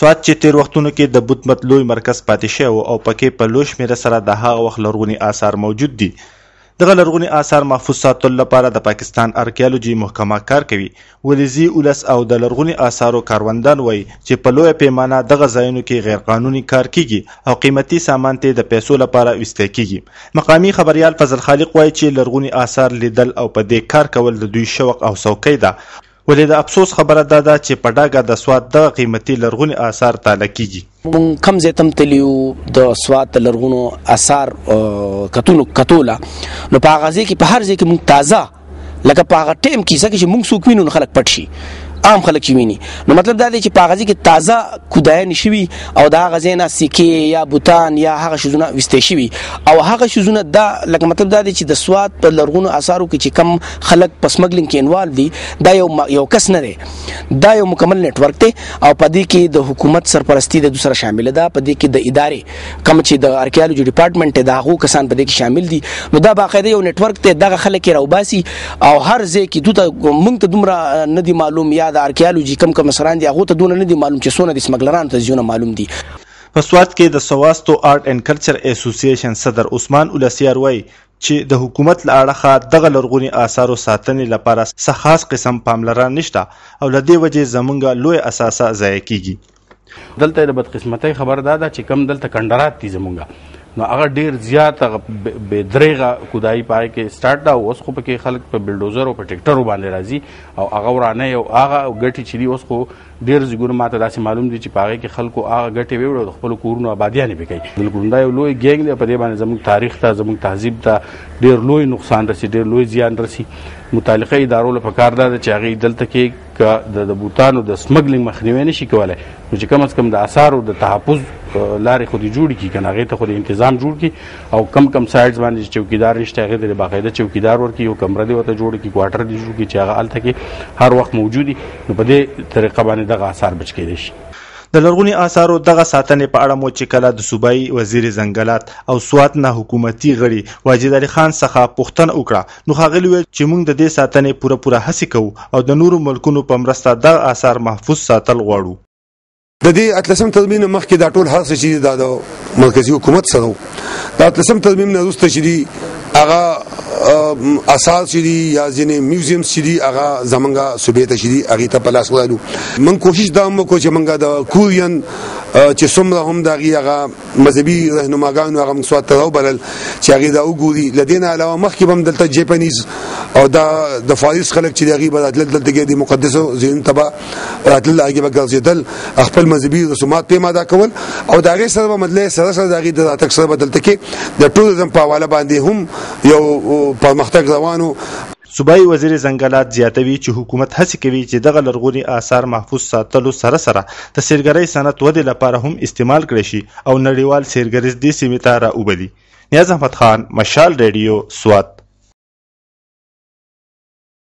سوات چې تیر وختونو کې د بت متلوي مرکز پاتې شوی او پکې په لوش میره سره د هغه وخت لرغونی آثار موجود دي دغه لرغونی آثار محفوظ ساتلو لپاره د پاکستان آرکیولوژي محکمه کار کوي ولزي اولس او د لرغونی آثارو کاروندان وای چې په لوی پیمانه دغه ځایونو کې غیر قانوني کار کیږي او قیمتي سامان ته د پیسو لپاره وستل کیږي مقامی خبريال فضل خالق وای چې لرغونی آثار لیدل او په دې کار کول د دوی شوق او سوکې ده ولې د افسوس خبره دا ده چې په ډاګه د سواد د قیمتي لرغونی آثار تاله کیږي مون کم زیتم تلیو د سواد لرغونو آثار کتونو کتولا نو په غازی کې په هر ځای کې مون تازه لکه په هغه ټیم کې چې موږ سوق وینو خلک پټ شي عام خلک ویني نو مطلب دا دی چې په غزي کې تازه کودای نشوي او دا غزي نه سکه یا بوتان یا هغه شزونه وستې شي او هغه شزونه دا لکه مطلب دا دی چې د سواد په لرغونو آثارو کې چې کم خلک پسمګلینګ کې انوال دي دا یو یو کس نه دی دا یو مکمل نت ورک دی او په دې کې د حکومت سرپرستی د دوسر شامل ده په دې کې د ادارې کم چې د ارکیالوجي ډپارټمنټ دا هغه کسان په دې کې شامل دي نو دا باقاعده یو نت ورک دی دغه خلک راوباسي او هر ځای کې دوته مونږ ته دومره ندي معلوم یا د ارکیالوجی کم کم سران دي هغه ته دونه نه دي معلوم چې سونه د سمګلران ته ځونه معلوم دي په سواد کې د سواستو آرټ اینڈ کلچر اسوسییشن صدر عثمان اولسیار وای چې د حکومت لاړه دغه لرغونی آثارو ساتنې لپاره څه خاص قسم پاملران نشته او لدې وجې زمونږ لوی اساسه ضایع کیږي دلته د بدقسمتۍ خبر دادا چې کم دلته کندرات تي زمونږه نو هغه ډیر زیات به درېغه کودای پای کې سٹارټ دا اوس خو پکې خلک په بلډوزر او په ټریکټر باندې راځي او هغه ورانه یو هغه غټي چي اوس خو ډیر زګور ماته داسې معلوم دي چې پاغه کې خلکو هغه غټي ویوړو خپل کورونو آبادیان به کوي بالکل دا یو لوی ګینګ دی په دې باندې زموږ تاریخ ته زموږ تهذیب ته ډیر لوی نقصان رسي ډیر لوی زیان رسي متعلقه ادارو له پکار ده چې هغه دلته کې د بوتانو د سمګلینګ مخنیوي نشي کولای نو چې کم از کم د اثارو د تحفظ لارې خو دې جوړ کړي که نه هغې ته خو دې انتظام جوړ کړي او کم کم سایډز باندې چې چوکیدار نشته هغې ته باقاعده چوکیدار ورکړي یو کمره دې ورته جوړ کړي کوارټر دې جوړ کړي چې هغه هلته کې هر وخت موجود وي نو په دې طریقه باندې دغه اثار بچ کېدی شي د لرغونی آثارو دغه ساتنې په اړه مو چې کله د صوبایي وزیر زنګلات او سوات نه حکومتي غړي واجد علي خان څخه پوښتنه وکړه نو هغه ویل چې موږ د دې ساتنې پوره پوره هڅه کوو او د نورو ملکونو په مرسته د آثار محفوظ ساتل غواړو د دې اتلسم تضمین مخکې دا ټول هر څه چې د مرکزی حکومت سره دا اتلسم تضمین نه روسته چې هغه اساس چې دی یا ځینې میوزیم چې دی هغه زمونږه صوبې ته چې دی هغه ته پلاس ولرو من کوشش دا وکړو چې مونږه د کورین چې څومره هم دا هغه مذهبي رهنماګانو هغه موږ سوات تراو بلل چې هغه دا وګوري لدین علاوه مخکې هم دلته جاپانیز او دا د فارس خلک چې هغه به دلته د مقدسو زین تبا راتل هغه به ګرځیدل خپل مذهبي رسومات په ماده کول او دا هغه سره مدله سره سره دا هغه د تک سره بدلته کې د ټوریزم په حواله باندې هم یو پرمختګ روانو صوبایي وزیر زنګلات زیاتوي چې حکومت هڅه کوي چې دغه لرغونی آثار محفوظ ساتلو سره سره د سیرګرۍ صنعت ودې لپاره هم استعمال کړي شي او نړیوال سیرګریز دې سیمه ته راوبدي نیاز احمد خان مشال ریډیو سوات